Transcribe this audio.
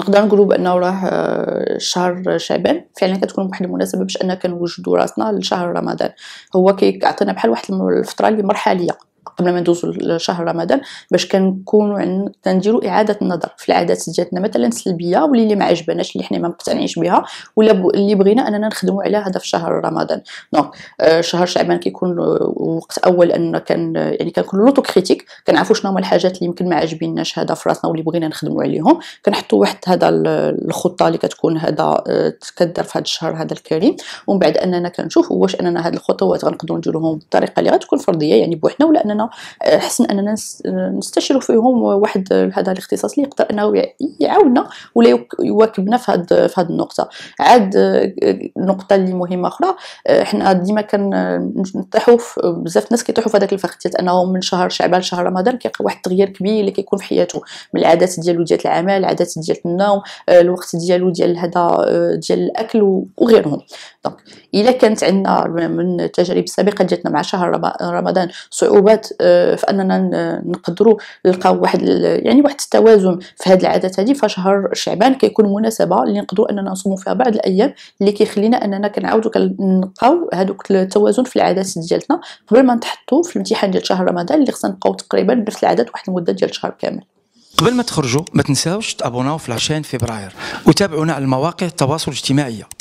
نقدر نقولوا بانه راه آه، شهر شعبان فعلا كتكون بواحد المناسبه باش اننا كنوجدوا راسنا لشهر رمضان هو كيعطينا بحال واحد الفتره اللي مرحليه قبل ما ندوزو لشهر رمضان باش كنكونوا تنديرو اعاده النظر في العادات ديالتنا مثلا سلبيه واللي اللي ما عجبناش اللي حنا ما مقتنعينش بها ولا ب... اللي بغينا اننا نخدمو على هذا في شهر رمضان دونك آه شهر شعبان كيكون آه، وقت اول ان كان يعني كنكون لوطو كريتيك كنعرفو شنو هما الحاجات اللي يمكن ما عاجبيناش هذا في راسنا واللي بغينا نخدمو عليهم كنحطو واحد هذا الخطه اللي كتكون هذا آه، تكدر في هذا الشهر هذا الكريم ومن بعد اننا كنشوف واش اننا هاد الخطوات غنقدروا نديروهم بطريقه اللي غتكون فرديه يعني بوحدنا ولا اننا آه، حسن اننا آه، نستشيروا فيهم واحد آه، هذا الاختصاص اللي يقدر انه يعاوننا ولا يواكبنا في هذه في هذه النقطه عاد نقطه اللي مهمه اخرى حنا ديما كنطيحوا بزاف ناس كيطيحوا في هذاك الفخ ديال انه من شهر شعبان لشهر رمضان كيلقى واحد التغيير كبير اللي كيكون في حياته من العادات ديالو ديال العمل العادات ديال النوم الوقت ديالو ديال هذا ديال الاكل وغيرهم دونك الا كانت عندنا من التجارب السابقه ديالنا مع شهر رمضان صعوبات العادات آه، في اننا نقدروا نلقاو واحد يعني واحد التوازن في هذه العادات هذه فشهر شعبان كيكون مناسبه اللي نقدروا اننا نصوموا فيها بعض الايام اللي كيخلينا اننا كنعاودوا كنلقاو هذوك التوازن في العادات ديالتنا قبل ما نتحطوا في الامتحان ديال شهر رمضان اللي خصنا نبقاو تقريبا نفس العادات واحد المده ديال شهر كامل قبل ما تخرجوا ما تنساوش تابوناو في لاشين فبراير وتابعونا على المواقع التواصل الاجتماعي